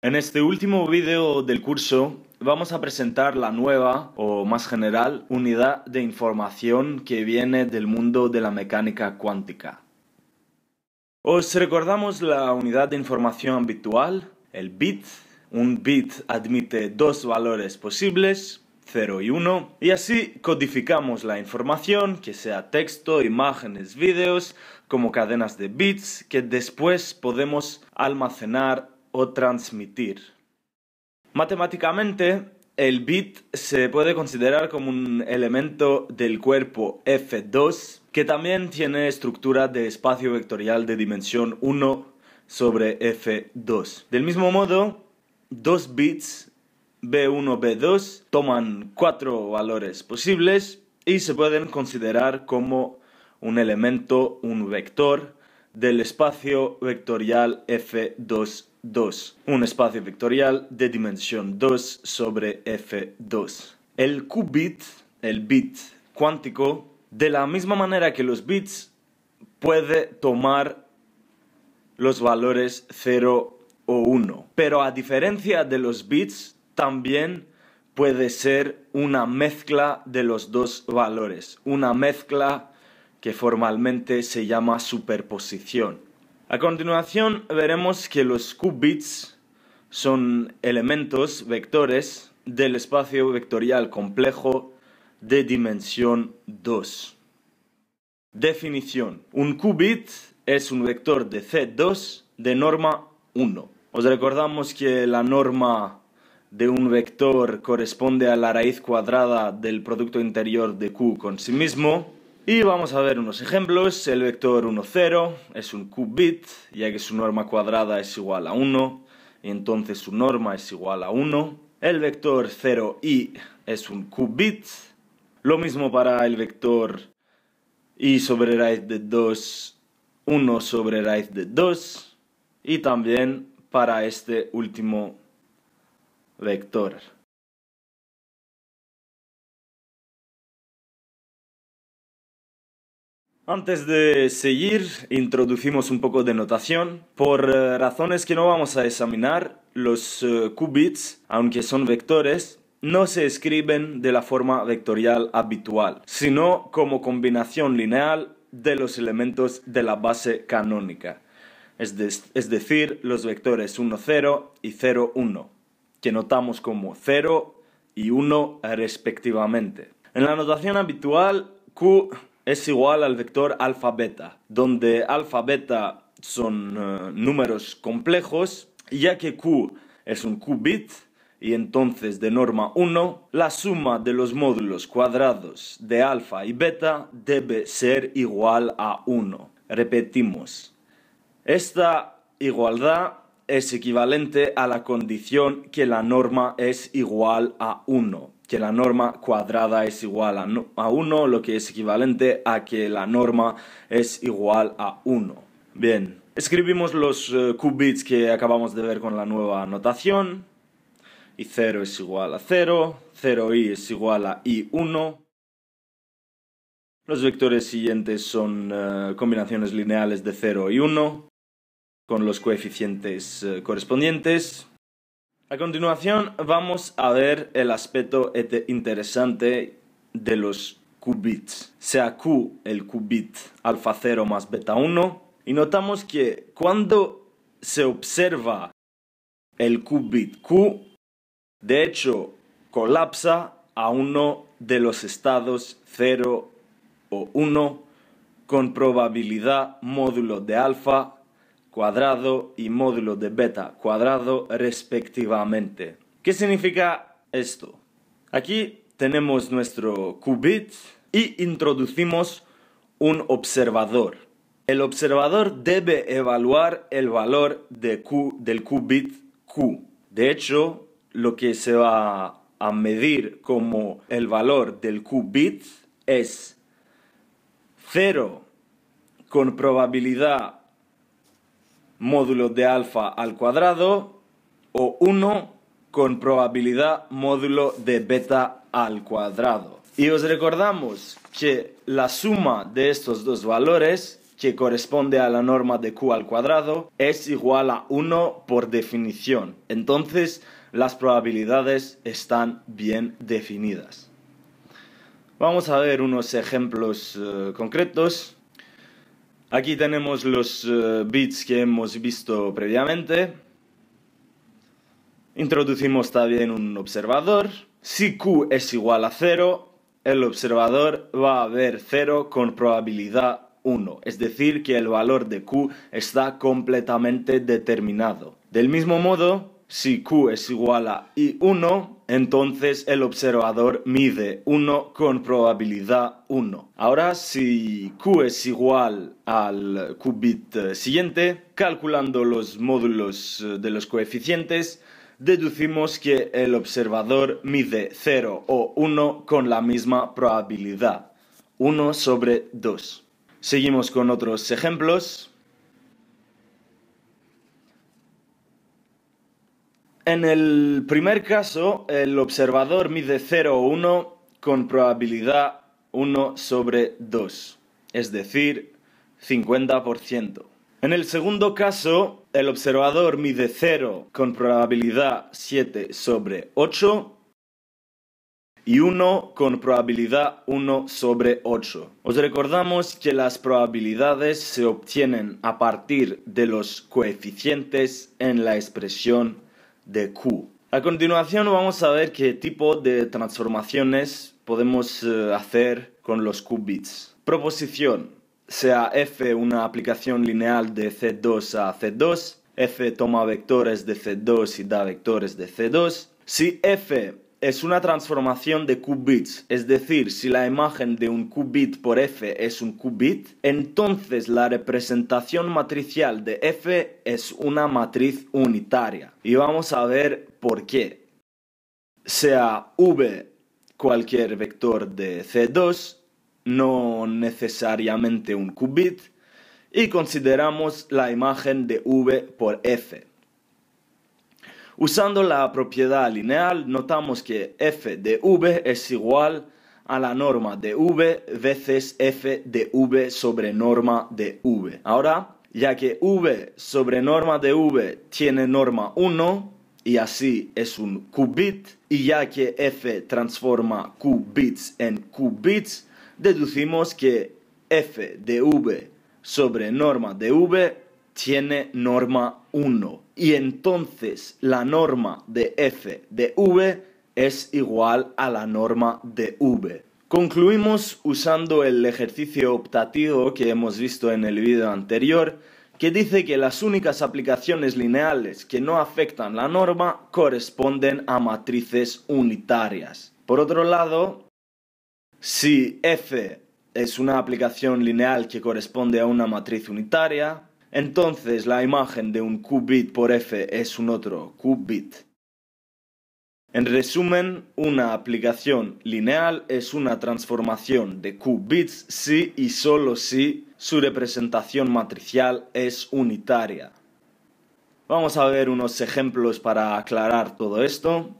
En este último vídeo del curso vamos a presentar la nueva o más general unidad de información que viene del mundo de la mecánica cuántica. Os recordamos la unidad de información habitual, el bit. Un bit admite dos valores posibles, 0 y 1, y así codificamos la información, que sea texto, imágenes, vídeos, como cadenas de bits que después podemos almacenar o transmitir. Matemáticamente, el bit se puede considerar como un elemento del cuerpo F2 que también tiene estructura de espacio vectorial de dimensión 1 sobre F2. Del mismo modo, dos bits B1, B2 toman cuatro valores posibles y se pueden considerar como un elemento, un vector del espacio vectorial F2 2, un espacio vectorial de dimensión 2 sobre F2. El qubit, el bit cuántico, de la misma manera que los bits, puede tomar los valores 0 o 1. Pero a diferencia de los bits, también puede ser una mezcla de los dos valores, una mezcla que formalmente se llama superposición. A continuación veremos que los qubits son elementos vectores del espacio vectorial complejo de dimensión 2. Definición. Un qubit es un vector de C2 de norma 1. Os recordamos que la norma de un vector corresponde a la raíz cuadrada del producto interior de Q con sí mismo y vamos a ver unos ejemplos. El vector 1, 0 es un qubit, ya que su norma cuadrada es igual a 1, y entonces su norma es igual a 1. El vector 0, i es un qubit. Lo mismo para el vector i sobre raíz de 2, 1 sobre raíz de 2. Y también para este último vector. Antes de seguir, introducimos un poco de notación. Por eh, razones que no vamos a examinar, los eh, qubits, aunque son vectores, no se escriben de la forma vectorial habitual, sino como combinación lineal de los elementos de la base canónica, es, es decir, los vectores 1, 0 y 0, 1, que notamos como 0 y 1 respectivamente. En la notación habitual, Q es igual al vector alfa beta, donde alfa beta son eh, números complejos, ya que Q es un qubit, y entonces de norma 1, la suma de los módulos cuadrados de alfa y beta debe ser igual a 1. Repetimos, esta igualdad es equivalente a la condición que la norma es igual a 1 que la norma cuadrada es igual a, 1, lo que es equivalente a que la norma es igual a 1. Bien, escribimos los eh, qubits que acabamos de ver con la nueva anotación, Y 0 es igual a 0, 0i es igual a i1. Los vectores siguientes son eh, combinaciones lineales de 0 y 1 con los coeficientes eh, correspondientes. A continuación vamos a ver el aspecto interesante de los qubits, sea Q el qubit alfa 0 más beta 1 y notamos que cuando se observa el qubit Q, de hecho colapsa a uno de los estados 0 o 1 con probabilidad módulo de alfa cuadrado y módulo de beta cuadrado respectivamente. ¿Qué significa esto? Aquí tenemos nuestro qubit y introducimos un observador. El observador debe evaluar el valor de Q, del qubit Q. De hecho, lo que se va a medir como el valor del qubit es 0 con probabilidad módulo de alfa al cuadrado o 1 con probabilidad módulo de beta al cuadrado. Y os recordamos que la suma de estos dos valores, que corresponde a la norma de q al cuadrado, es igual a 1 por definición. Entonces, las probabilidades están bien definidas. Vamos a ver unos ejemplos eh, concretos. Aquí tenemos los eh, bits que hemos visto previamente. Introducimos también un observador. Si Q es igual a 0, el observador va a ver 0 con probabilidad 1. Es decir, que el valor de Q está completamente determinado. Del mismo modo, si Q es igual a I1, entonces el observador mide 1 con probabilidad 1. Ahora, si Q es igual al qubit siguiente, calculando los módulos eh, de los coeficientes, deducimos que el observador mide 0 o 1 con la misma probabilidad, 1 sobre 2. Seguimos con otros ejemplos. En el primer caso, el observador mide 0 o 1 con probabilidad 1 sobre 2, es decir, 50%. En el segundo caso, el observador mide 0 con probabilidad 7 sobre 8 y 1 con probabilidad 1 sobre 8. Os recordamos que las probabilidades se obtienen a partir de los coeficientes en la expresión de Q. A continuación vamos a ver qué tipo de transformaciones podemos eh, hacer con los qubits. Proposición. Sea f una aplicación lineal de C2 a C2, f toma vectores de C2 y da vectores de C2. Si f es una transformación de qubits, es decir, si la imagen de un qubit por f es un qubit, entonces la representación matricial de f es una matriz unitaria. Y vamos a ver por qué. Sea v cualquier vector de c2, no necesariamente un qubit, y consideramos la imagen de v por f. Usando la propiedad lineal, notamos que f de v es igual a la norma de v veces f de v sobre norma de v. Ahora, ya que v sobre norma de v tiene norma 1 y así es un qubit, y ya que f transforma qubits en qubits, deducimos que f de v sobre norma de v tiene norma 1 y entonces la norma de f de v es igual a la norma de v. Concluimos usando el ejercicio optativo que hemos visto en el vídeo anterior, que dice que las únicas aplicaciones lineales que no afectan la norma corresponden a matrices unitarias. Por otro lado, si f es una aplicación lineal que corresponde a una matriz unitaria, entonces la imagen de un qubit por f es un otro qubit. En resumen, una aplicación lineal es una transformación de qubits si y solo si su representación matricial es unitaria. Vamos a ver unos ejemplos para aclarar todo esto.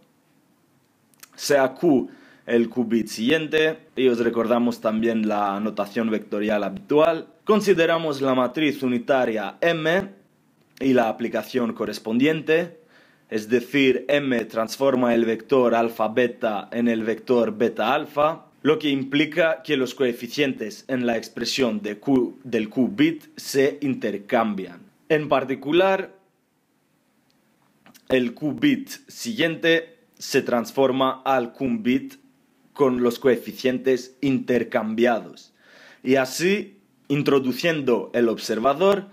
Sea q el qubit siguiente y os recordamos también la notación vectorial habitual Consideramos la matriz unitaria M y la aplicación correspondiente, es decir, M transforma el vector alfa beta en el vector beta alfa, lo que implica que los coeficientes en la expresión del qubit se intercambian. En particular, el qubit siguiente se transforma al qubit con los coeficientes intercambiados. Y así Introduciendo el observador,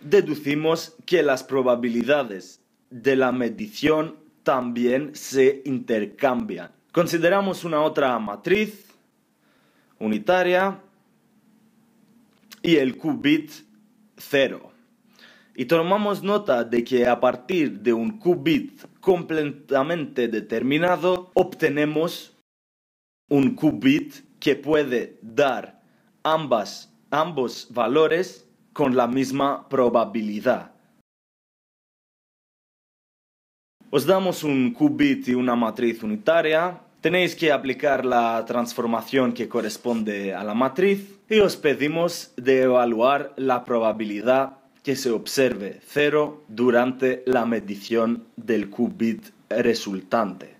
deducimos que las probabilidades de la medición también se intercambian. Consideramos una otra matriz unitaria y el qubit cero. Y tomamos nota de que a partir de un qubit completamente determinado obtenemos un qubit que puede dar ambas ambos valores con la misma probabilidad. Os damos un qubit y una matriz unitaria. Tenéis que aplicar la transformación que corresponde a la matriz y os pedimos de evaluar la probabilidad que se observe cero durante la medición del qubit resultante.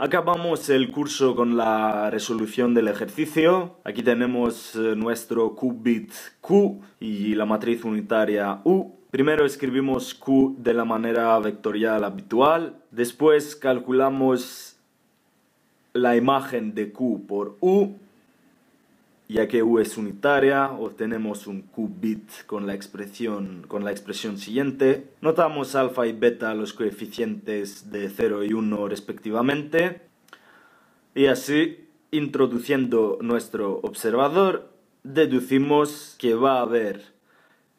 Acabamos el curso con la resolución del ejercicio. Aquí tenemos eh, nuestro qubit Q y la matriz unitaria U. Primero escribimos Q de la manera vectorial habitual. Después calculamos la imagen de Q por U ya que u es unitaria, obtenemos un qubit con la expresión, con la expresión siguiente. Notamos alfa y beta los coeficientes de 0 y 1 respectivamente. Y así, introduciendo nuestro observador, deducimos que va a haber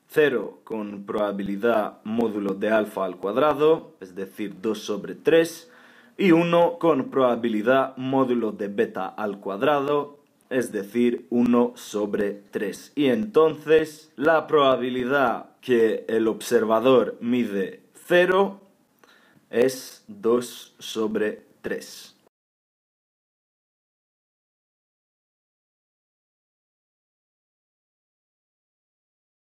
0 con probabilidad módulo de alfa al cuadrado, es decir, 2 sobre 3, y 1 con probabilidad módulo de beta al cuadrado, es decir, 1 sobre 3. Y entonces la probabilidad que el observador mide 0 es 2 sobre 3.